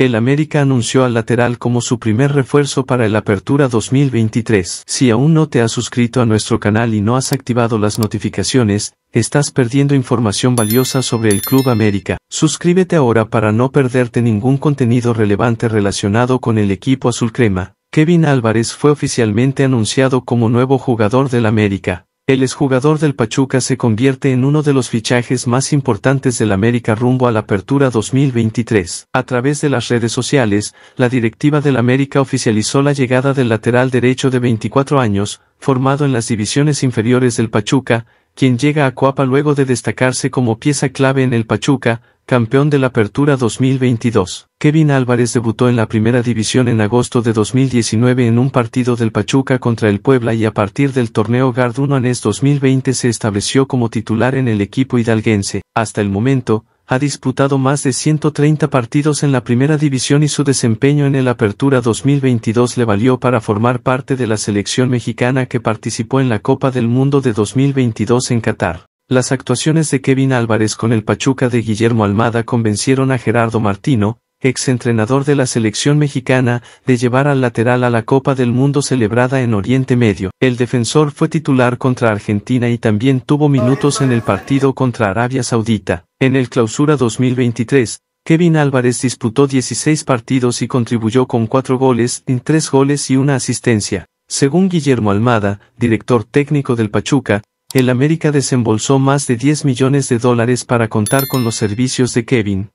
El América anunció al lateral como su primer refuerzo para el Apertura 2023. Si aún no te has suscrito a nuestro canal y no has activado las notificaciones, estás perdiendo información valiosa sobre el Club América. Suscríbete ahora para no perderte ningún contenido relevante relacionado con el equipo azul crema. Kevin Álvarez fue oficialmente anunciado como nuevo jugador del América. El exjugador del Pachuca se convierte en uno de los fichajes más importantes del América rumbo a la apertura 2023. A través de las redes sociales, la directiva del América oficializó la llegada del lateral derecho de 24 años, formado en las divisiones inferiores del Pachuca, quien llega a Coapa luego de destacarse como pieza clave en el Pachuca, Campeón de la Apertura 2022, Kevin Álvarez debutó en la primera división en agosto de 2019 en un partido del Pachuca contra el Puebla y a partir del torneo Garduno Anés 2020 se estableció como titular en el equipo hidalguense. Hasta el momento, ha disputado más de 130 partidos en la primera división y su desempeño en el Apertura 2022 le valió para formar parte de la selección mexicana que participó en la Copa del Mundo de 2022 en Qatar. Las actuaciones de Kevin Álvarez con el Pachuca de Guillermo Almada convencieron a Gerardo Martino, exentrenador de la selección mexicana, de llevar al lateral a la Copa del Mundo celebrada en Oriente Medio. El defensor fue titular contra Argentina y también tuvo minutos en el partido contra Arabia Saudita. En el clausura 2023, Kevin Álvarez disputó 16 partidos y contribuyó con cuatro goles, en 3 goles y una asistencia. Según Guillermo Almada, director técnico del Pachuca, el América desembolsó más de 10 millones de dólares para contar con los servicios de Kevin,